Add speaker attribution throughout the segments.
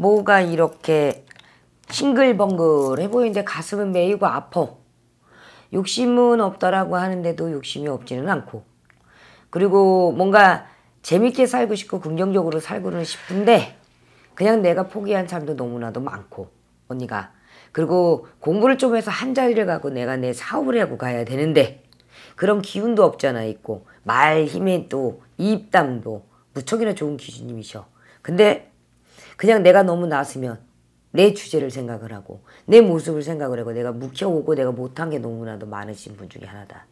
Speaker 1: 뭐가 이렇게 싱글벙글해 보이는데 가슴은 메이고 아퍼 욕심은 없다라고 하는데도 욕심이 없지는 않고 그리고 뭔가 재밌게 살고 싶고 긍정적으로 살고는 싶은데 그냥 내가 포기한 삶도 너무나도 많고 언니가 그리고 공부를 좀 해서 한 자리를 가고 내가 내 사업을 하고 가야 되는데 그런 기운도 없잖아 있고 말 힘에 또입담도 무척이나 좋은 기준님이셔 근데 그냥 내가 너무 나으면내 주제를 생각을 하고 내 모습을 생각을 하고 내가 묵혀오고 내가 못한 게 너무나도 많으신 분 중에 하나다.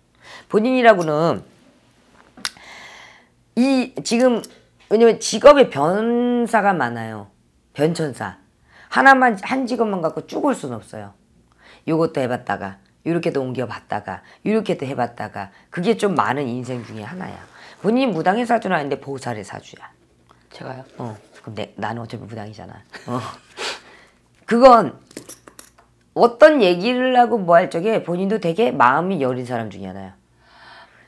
Speaker 1: 본인이라고는 이 지금 왜냐면 직업의 변사가 많아요. 변천사. 하나만 한 직업만 갖고 쭉올수 없어요. 요것도 해봤다가 이렇게도 옮겨봤다가 이렇게도 해봤다가 그게 좀 많은 인생 중에 하나야. 본인이 무당의 사주는 아닌데 보살의 사주야. 제가요? 어. 내, 나는 어차피 무당이잖아. 어. 그건 어떤 얘기를 하고 뭐 할 적에 본인도 되게 마음이 여린 사람 중에 하나야.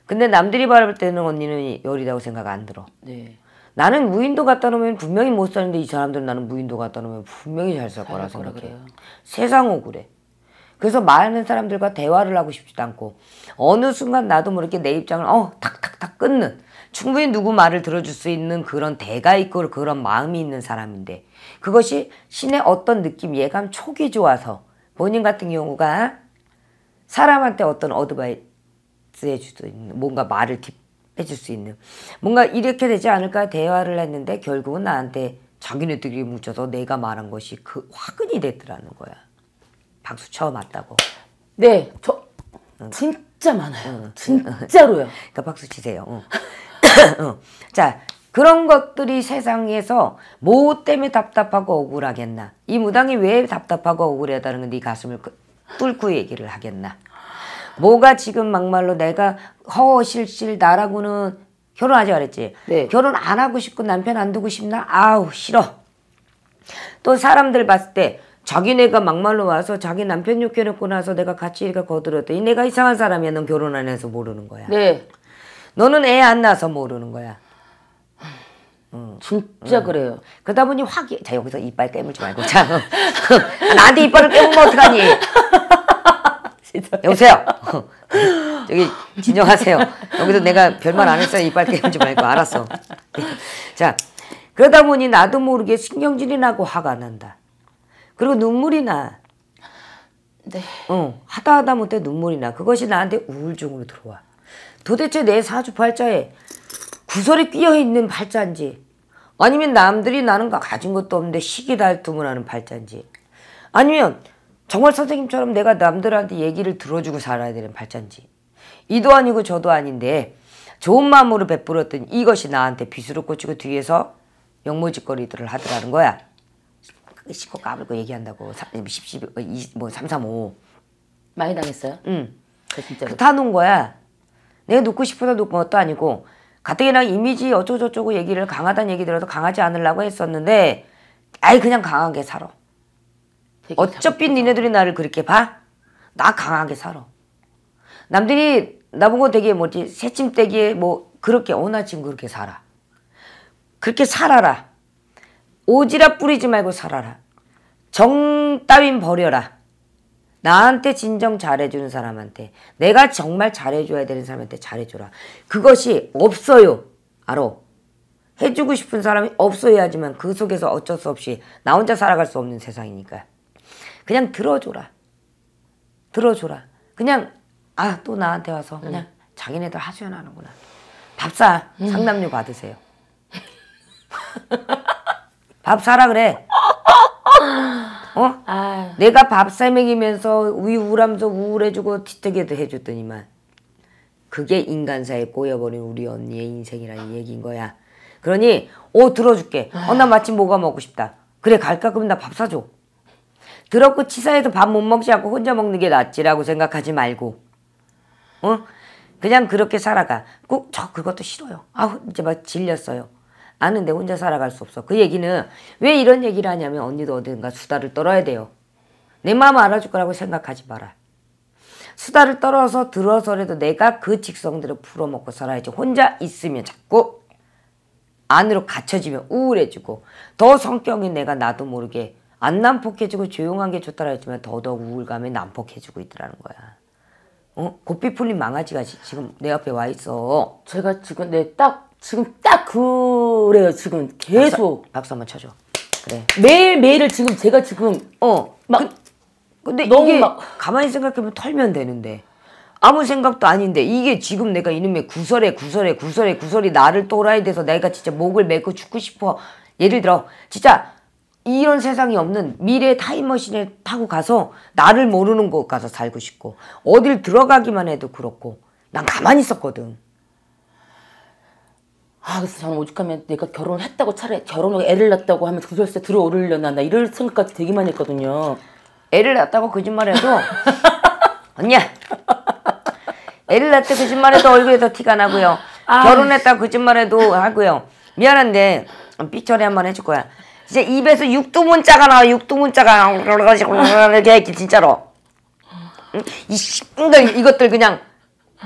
Speaker 1: 근데 남들이 바라볼 때는 언니는 여리다고 생각 안 들어. 네. 나는 무인도 갖다 놓으면 분명히 못 사는데 이 사람들은 나는 무인도 갖다 놓으면 분명히 잘 살 거라 생각해. 요 세상 억울해. 그래서 많은 사람들과 대화를 하고 싶지도 않고 어느 순간 나도 모르게 뭐 내 입장을 어 탁탁탁 끊는 충분히 누구 말을 들어줄 수 있는 그런 대가 있고 그런 마음이 있는 사람인데 그것이 신의 어떤 느낌, 예감, 촉이 좋아서 본인 같은 경우가 사람한테 어떤 어드바이스 해줄 수 있는 뭔가 말을 팁 해줄 수 있는 뭔가 이렇게 되지 않을까 대화를 했는데 결국은 나한테 자기네들이 묻혀서 내가 말한 것이 그 화근이 됐더라는 거야. 박수 쳐 맞다고. 네, 저 진짜 많아요. 응. 진짜로요. 그러니까 박수 치세요. 응. 어. 자 그런 것들이 세상에서 뭐 때문에 답답하고 억울하겠나 이 무당이 왜 답답하고 억울하다는 건네 가슴을 그, 뚫고 얘기를 하겠나 뭐가 지금 막말로 내가 허실실 나라고는 결혼하지 그랬지 네. 결혼 안 하고 싶고 남편 안 두고 싶나 아우 싫어 또 사람들 봤을 때 자기네가 막말로 와서 자기 남편 욕해놓고 나서 내가 같이 일가 거들었더니 내가 이상한 사람이야 넌 결혼 안 해서 모르는 거야 네. 너는 애 안 낳아서 모르는 거야. 응. 진짜 응. 그래요. 그러다 보니 확, 자, 여기서 이빨 깨물지 말고. 자, 나한테 이빨을 깨물면 어떡하니? 여보세요. 저기, 진정하세요. 여기서 내가 별말 안 했어요. 이빨 깨물지 말고. 알았어. 자, 그러다 보니 나도 모르게 신경질이 나고 화가 난다. 그리고 눈물이 나. 네. 응. 하다 하다 못해 눈물이 나. 그것이 나한테 우울증으로 들어와. 도대체 내 사주팔자에 구설이 끼어있는 팔자인지 아니면 남들이 나는 가진 것도 없는데 시기달툼을 하는 팔자인지 아니면 정말 선생님처럼 내가 남들한테 얘기를 들어주고 살아야 되는 팔자인지 이도 아니고 저도 아닌데 좋은 마음으로 베풀었던 이것이 나한테 비으로 꽂히고 뒤에서 영모짓거리들을 하더라는 거야. 씻고 까불고 얘기한다고 10, 10, 0뭐 3, 3, 5
Speaker 2: 많이 당했어요?
Speaker 1: 응. 그 진짜로. 그 타놓은 거야. 내가 놓고 싶어서 놓고 것도 뭐 아니고 가뜩이나 이미지 어쩌고저쩌고 얘기를 강하다는 얘기 들어서 강하지 않으려고 했었는데 아예 그냥 강하게 살아. 어차피 니네들이 나를 그렇게 봐? 나 강하게 살아. 남들이 나보고 되게 뭐지 새침대기에 뭐 그렇게 어나 지금 그렇게 살아. 그렇게 살아라. 오지랖 뿌리지 말고 살아라. 정 따윈 버려라. 나한테 진정 잘해주는 사람한테 내가 정말 잘해줘야 되는 사람한테 잘해줘라. 그것이 없어요. 알아. 해주고 싶은 사람이 없어야지만 그 속에서 어쩔 수 없이 나 혼자 살아갈 수 없는 세상이니까. 그냥 들어줘라. 들어줘라. 그냥 아또 나한테 와서 그냥 응. 자기네들 하소연하는구나. 밥사 상담료 받으세요. 밥 사라 그래. 내가 밥 사 먹이면서 우울하면서 우울해주고 티뜨게도 해줬더니만 그게 인간사에 꼬여버린 우리 언니의 인생이라는 얘기인 거야. 그러니 오 들어줄게. 어나 마침 뭐가 먹고 싶다. 그래 갈까? 그럼 나 밥 사줘. 더럽고 치사해서 밥 못 먹지 않고 혼자 먹는 게 낫지라고 생각하지 말고 어? 그냥 그렇게 살아가. 꼭 저 그것도 싫어요. 아 이제 막 질렸어요. 아는데 혼자 살아갈 수 없어. 그 얘기는 왜 이런 얘기를 하냐면 언니도 어딘가 수다를 떨어야 돼요. 내 마음 알아줄 거라고 생각하지 마라. 수다를 떨어서 들어서라도 내가 그직성대로 풀어먹고 살아야지 혼자 있으면 자꾸 안으로 갇혀지면 우울해지고 더 성격이 내가 나도 모르게 안 난폭해지고 조용한 게 좋다라 했지만 더더욱 우울감에 난폭해지고 있더라는 거야. 어? 고삐 풀린 망아지가 지금 내 앞에 와 있어. 제가 지금 내딱 네, 지금 딱 그래요. 지금 계속 박수, 박수 한번 쳐줘. 그래. 매일 매일을 지금 제가 지금 어막 그- 근데 너무 이게 막... 가만히 생각해보면 털면 되는데 아무 생각도 아닌데 이게 지금 내가 이놈의 구설에 구설에 구설에 구설이 나를 또라이 돼서 내가 진짜 목을 메고 죽고 싶어 예를 들어 진짜 이런 세상이 없는 미래 타임머신에 타고 가서 나를 모르는 곳 가서 살고 싶고 어딜 들어가기만 해도 그렇고 난 가만히 있었거든
Speaker 2: 아 그래서 저는 오죽하면 내가 결혼 했다고 차라리 결혼하고 애를 낳았다고 하면 구설세 들어오르려나 나 이럴
Speaker 1: 생각까지 되게 많이 했거든요 애를 낳았다고 거짓말해도 언니야 애를 낳았다 고 거짓말해도 얼굴에서 티가 나고요 아. 결혼했다 고 거짓말해도 하고요 미안한데 삐처리 한번 해줄 거야 이제 입에서 육두문자가 나와 육두문자가 이렇게 진짜로 이씨 이것들 그냥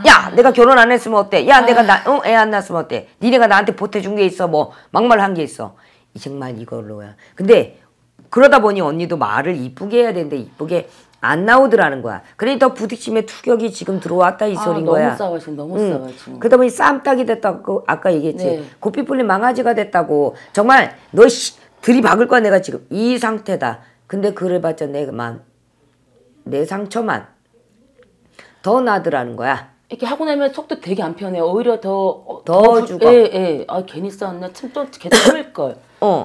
Speaker 1: 야 내가 결혼 안 했으면 어때 야 내가 나 애안 낳았으면 어때 니네가 나한테 보태준 게 있어 뭐 막말 한 게 있어 이 정말 이걸로야 근데 그러다 보니 언니도 말을 이쁘게 해야 되는데 이쁘게 안 나오더라는 거야. 그러니 더 부딪힘에 투격이 지금 들어왔다 이 아, 소린 거야. 너무 싸워지
Speaker 2: 음. 너무 응. 싸워지. 그러다
Speaker 1: 보니 쌈딱이 됐다고 아까 얘기했지. 네. 고삐 뿔린 망아지가 됐다고. 정말 너 씨, 들이박을 거야 내가 지금 이 상태다. 근데 그래봤자 내만 내 상처만 더 나더라는 거야.
Speaker 2: 이렇게 하고 나면 속도 되게 안 편해. 오히려 더더 어, 죽어. 예, 예. 아 괜히 싸웠나. 침또 계속 흘걸. 어.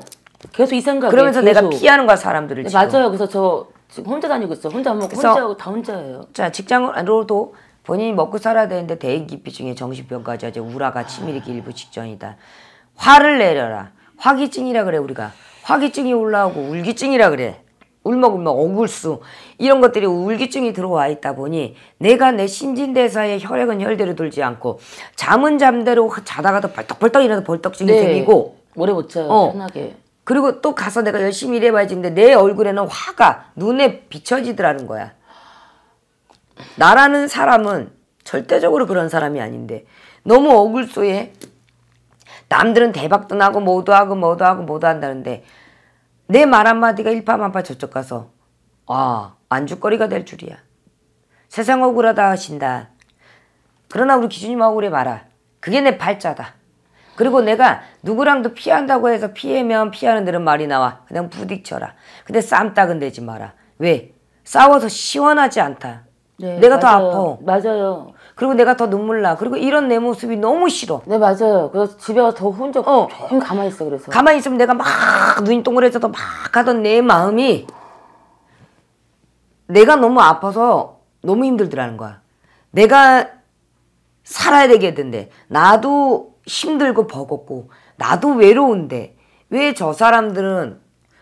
Speaker 2: 계속 이
Speaker 1: 생각. 그러면서 계속. 내가 피하는 거야 사람들을. 네, 맞아요. 그래서 저 지금 혼자 다니고 있어 혼자 먹고 혼자
Speaker 2: 다 혼자예요.
Speaker 1: 자 직장으로도 본인이 먹고 살아야 되는데 대인기피증에 정신병까지 우라가 치밀이기 일부 직전이다. 화를 내려라. 화기증이라 그래 우리가. 화기증이 올라오고 울기증이라 그래. 울먹울먹 억울수 이런 것들이 울기증이 들어와 있다 보니 내가 내 신진대사의 혈액은 혈대로 돌지 않고 잠은 잠대로 자다가도 벌떡벌떡 일어나서 벌떡증이 네. 생기고 오래 못 자요 어. 편하게 그리고 또 가서 내가 열심히 일해봐야지 근데 내 얼굴에는 화가 눈에 비춰지더라는 거야. 나라는 사람은 절대적으로 그런 사람이 아닌데 너무 억울소해 남들은 대박도 나고 뭐도 하고 뭐도 하고 뭐도 한다는데 내 말 한마디가 일파만파 저쪽 가서 아 안주거리가 될 줄이야. 세상 억울하다 하신다. 그러나 우리 기준님 억울해 마라. 그게 내 발자다. 그리고 내가 누구랑도 피한다고 해서 피해면 피하는 대로 말이 나와. 그냥 부딪혀라. 근데 쌈딱은되지 마라. 왜? 싸워서 시원하지 않다. 네, 내가 맞아요. 더 아파. 맞아요. 그리고 내가 더 눈물 나. 그리고 이런 내 모습이 너무 싫어. 네, 맞아요. 그래서 집에 가서더 혼자 어. 조용 가만히 있어, 그래서. 가만히 있으면 내가 막 눈이 동그래져서 막가던내 마음이 내가 너무 아파서 너무 힘들더라는 거야. 내가 살아야 되겠는데, 나도 힘들고 버겁고 나도 외로운데 왜 저 사람들은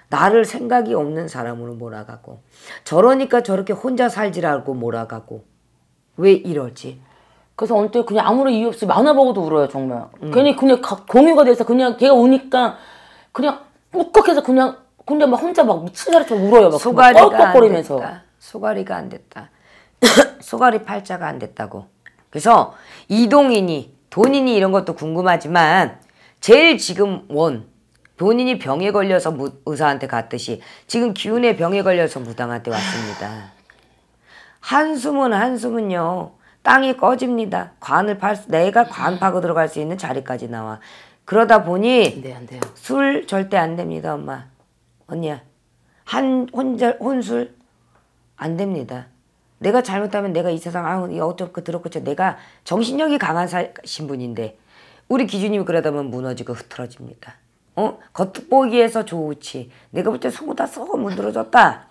Speaker 1: 나를 생각이 없는 사람으로 몰아가고 저러니까 저렇게 혼자 살지라고 몰아가고 왜 이러지? 그래서 어느 그냥 아무런 이유 없이 만화 보고도 울어요 정말 음. 괜히 그냥 가,
Speaker 2: 공유가 돼서 그냥 걔가 오니까 그냥 욱컥해서 그냥 근데 막 혼자 막 미친
Speaker 1: 사람처럼 울어요 막 꺽꺽거리면서 소가리가 안 됐다 소가리 팔자가 안 됐다고 그래서 이동인이 본인이 이런 것도 궁금하지만 제일 지금 원 본인이 병에 걸려서 무, 의사한테 갔듯이 지금 기운의 병에 걸려서 무당한테 왔습니다. 한숨은 한숨은요. 땅이 꺼집니다. 관을 팔 수, 내가 관 파고 들어갈 수 있는 자리까지 나와. 그러다 보니 네, 술 절대 안 됩니다, 엄마. 언니야. 한 혼절 혼술 안 됩니다. 내가 잘못하면 내가 이 세상 아우 어쩌고 그 들었고 저 내가 정신력이 강한 사, 신분인데 우리 기준이 그러다 보면 무너지고 흐트러집니까 어? 겉보기에서 좋지. 내가 볼 때 속은 다 썩어 문드러졌다.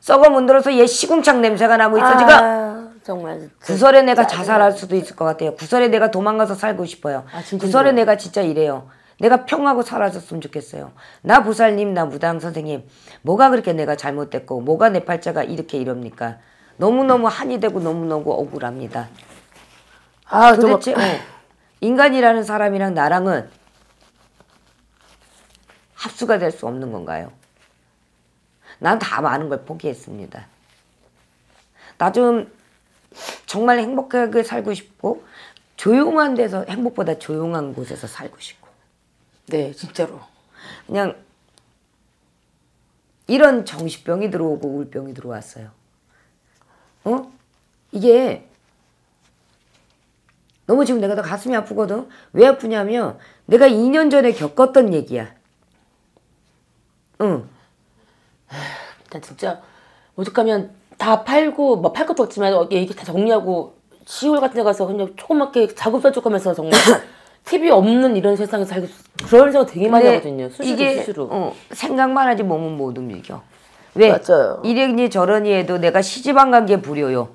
Speaker 1: 썩어 문드러서 얘 시궁창 냄새가 나고 있어 아,
Speaker 2: 지금. 정말.
Speaker 1: 구설에 내가 자살할 수도 있을 것 같아요. 구설에 내가 도망가서 살고 싶어요. 아, 구설에 내가 진짜 이래요. 내가 평하고 사라졌으면 좋겠어요. 나 보살님, 나 무당 선생님, 뭐가 그렇게 내가 잘못됐고, 뭐가 내 팔자가 이렇게 이럽니까? 너무너무 한이 되고 너무너무 억울합니다. 아, 도대체 어, 인간이라는 사람이랑 나랑은 합수가 될 수 없는 건가요? 난 다 많은 걸 포기했습니다. 나 좀 정말 행복하게 살고 싶고 조용한 데서 행복보다 조용한 곳에서 살고 싶고. 네, 진짜로. 그냥 이런 정신병이 들어오고 우울병이 들어왔어요. 어? 이게 너무 지금 내가 다 가슴이 아프거든. 왜 아프냐면 내가 2년 전에 겪었던 얘기야. 응.
Speaker 2: 나 진짜 오죽하면 다 팔고 뭐 팔 것도 없지만 어, 얘기 다 정리하고 시골 같은 데 가서 그냥 조그맣게 작업 써주면서 정말 TV 없는 이런
Speaker 1: 세상에 살고 그런 생각 되게 많이 하거든요. 수시로 이게, 수시로. 어, 생각만 하지 몸은 못 움직여. 왜? 맞아요. 이랬니 저러니 해도 내가 시집안 간게 불효요.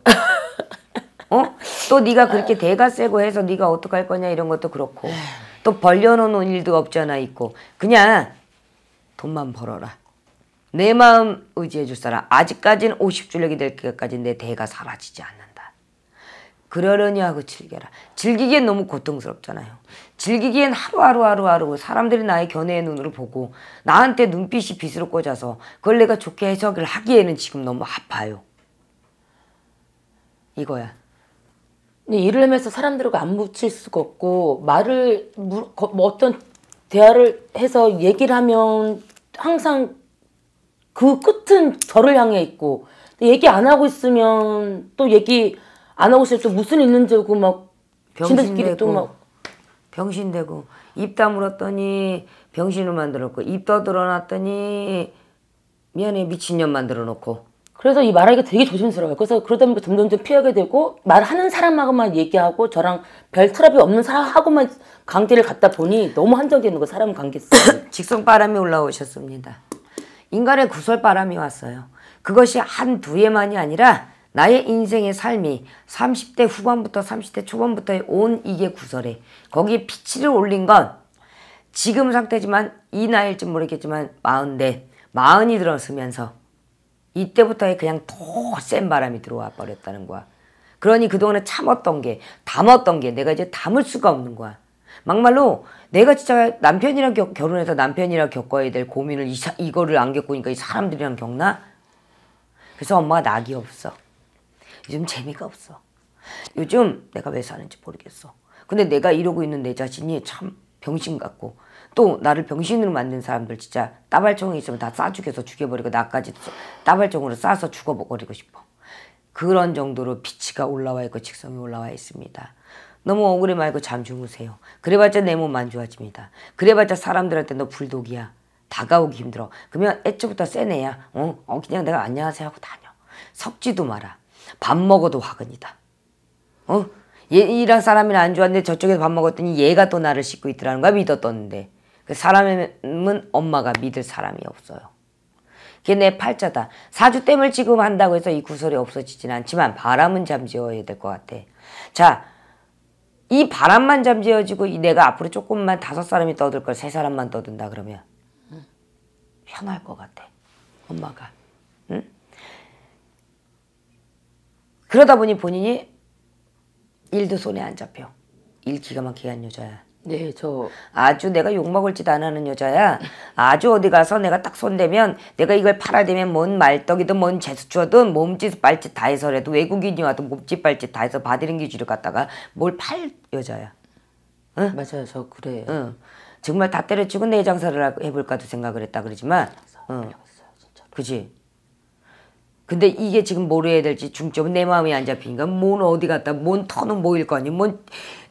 Speaker 1: 어? 또 네가 그렇게 대가 세고 해서 네가 어떡할 거냐 이런 것도 그렇고 또 벌려놓은 일도 없잖아 있고 그냥 돈만 벌어라. 내 마음 의지해 줄 사람 아직까지는 50줄력이 될 때까지 내 대가 사라지지 않는다. 그러려니 하고 즐겨라. 즐기기엔 너무 고통스럽잖아요. 즐기기엔 하루하루 하루하루 사람들이 나의 견해의 눈으로 보고 나한테 눈빛이 빛으로 꽂아서 그걸 내가 좋게 해석을 하기에는 지금 너무 아파요. 이거야. 일을 하면서 사람들과 안 붙일 수가 없고 말을 뭐
Speaker 2: 어떤 대화를 해서 얘기를 하면 항상 그 끝은 저를 향해 있고 얘기 안 하고 있으면 또 얘기
Speaker 1: 안 하고 있으면 또 무슨 있는지 알고 막
Speaker 2: 진들끼리 막
Speaker 1: 병신되고 입 다물었더니 병신을 만들었고 입 떠들어놨더니 미안해 미친년 만들어 놓고 그래서 이 말하기가 되게 조심스러워요. 그래서 그러다 보니까 점점 점 피하게 되고
Speaker 2: 말하는 사람하고만 얘기하고 저랑 별 트러블 없는 사람하고만 관계를 갖다 보니
Speaker 1: 너무 한정되는 거 사람 관계성. 직성 바람이 올라오셨습니다. 인간의 구설 바람이 왔어요. 그것이 한두 해만이 아니라 나의 인생의 삶이 30대 후반부터 30대 초반부터의 온 이게 구설에 거기에 피치를 올린 건 지금 상태지만 이 나이일지 모르겠지만 마흔대 마흔이 들었으면서 이때부터의 그냥 더 센 바람이 들어와 버렸다는 거야. 그러니 그동안에 참았던 게 담았던 게 내가 이제 담을 수가 없는 거야. 막말로 내가 진짜 남편이랑 겨, 결혼해서 남편이랑 겪어야 될 고민을 이, 이거를 안 겪으니까 이 사람들이랑 겪나? 그래서 엄마가 낙이 없어. 요즘 재미가 없어. 요즘 내가 왜 사는지 모르겠어. 근데 내가 이러고 있는 내 자신이 참 병신 같고 또 나를 병신으로 만든 사람들 진짜 따발총이 있으면 다 싸죽여서 죽여버리고 나까지 따발총으로 싸서 죽어버리고 싶어. 그런 정도로 비치가 올라와 있고 직성이 올라와 있습니다. 너무 억울해 말고 잠 주무세요. 그래봤자 내 몸만 좋아집니다. 그래봤자 사람들한테 너 불독이야. 다가오기 힘들어. 그러면 애초부터 세네야. 어, 어 그냥 내가 안녕하세요 하고 다녀. 섞지도 마라. 밥 먹어도 화근이다. 어? 얘, 랑사람이안 좋았는데 저쪽에서 밥 먹었더니 얘가 또 나를 씻고 있더라는 거야 믿었던데. 그 사람은 엄마가 믿을 사람이 없어요. 그게 내 팔자다. 사주댐을 지금 한다고 해서 이 구설이 없어지진 않지만 바람은 잠재워야 될 것 같아. 자, 이 바람만 잠재워지고 내가 앞으로 조금만 다섯 사람이 떠들 걸 세 사람만 떠든다 그러면 편할 것 같아. 엄마가. 응? 그러다 보니 본인이 일도 손에 안 잡혀. 일 기가 막히게 한 여자야. 네, 저 아주 내가 욕 먹을 짓 안 하는 여자야. 아주 어디 가서 내가 딱 손대면 내가 이걸 팔아대면 뭔 말떡이든 뭔 제스처든 몸짓 발짓 다 해서라도 외국인이 와도 몸짓 발짓 다 해서 바디랭귀 주를 갖다가 뭘 팔 여자야.
Speaker 2: 응? 맞아요, 저 그래요.
Speaker 1: 응. 정말 다 때려치고 내 장사를 해볼까도 생각을 했다 그러지만. 아, 응. 그지. 근데 이게 지금 뭘 해야 될지 중점은 내 마음이 안 잡히니까 뭔 어디 갔다 뭔 터는 모일 거니 뭔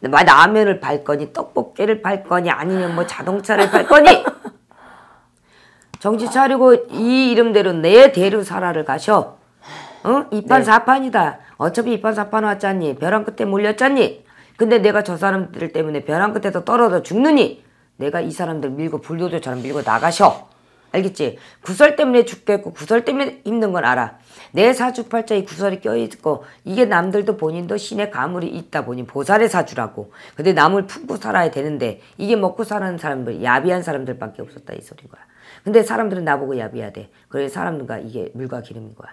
Speaker 1: 라면을 팔 거니 떡볶이를 팔 거니 아니면 뭐 자동차를 팔 거니 정지 차리고 이 이름대로 내 대로 살아를 가셔 응? 이판사판이다 네. 어차피 이판사판 왔잖니 벼랑 끝에 몰렸잖니 근데 내가 저 사람들 때문에 벼랑 끝에서 떨어져 죽느니 내가 이 사람들 밀고 불도저처럼 밀고 나가셔 알겠지? 구설 때문에 죽겠고 구설 때문에 힘든 건 알아. 내 사주팔자에 구설이 껴있고 이게 남들도 본인도 신의 가물이 있다 보니 보살의 사주라고. 근데 남을 품고 살아야 되는데 이게 먹고 사는 사람들 야비한 사람들밖에 없었다 이 소린 거야. 근데 사람들은 나보고 야비하대. 그래 사람들과 이게 물과 기름인 거야.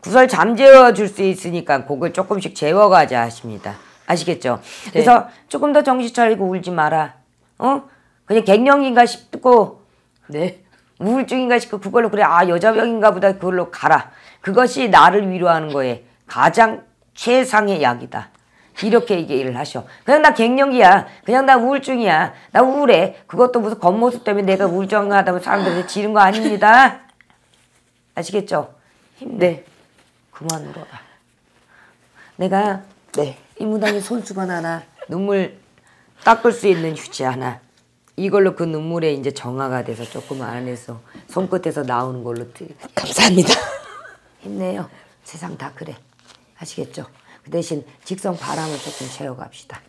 Speaker 1: 구설 잠재워 줄 수 있으니까 곡걸 조금씩 재워가자 하십니다. 아시겠죠? 네. 그래서 조금 더 정신 차리고 울지 마라. 어? 그냥 갱년기인가 싶고 네. 우울증인가 싶고 그걸로 그래 아 여자병인가 보다 그걸로 가라. 그것이 나를 위로하는 거에 가장 최상의 약이다. 이렇게 얘기를 하셔. 그냥 나 갱년기야. 그냥 나 우울증이야. 나 우울해. 그것도 무슨 겉모습 때문에 내가 우울증하다고 사람들한테 지른 거 아닙니다. 아시겠죠? 힘내. 네. 그만 울어라. 내가 네. 이문당의 손수건 하나, 눈물 닦을 수 있는 휴지 하나, 이걸로 그 눈물에 이제 정화가 돼서 조금 안에서 손끝에서 나오는 걸로 감사합니다. 힘내요. 세상 다 그래. 아시겠죠? 그 대신 직성 바람을 조금 채워갑시다.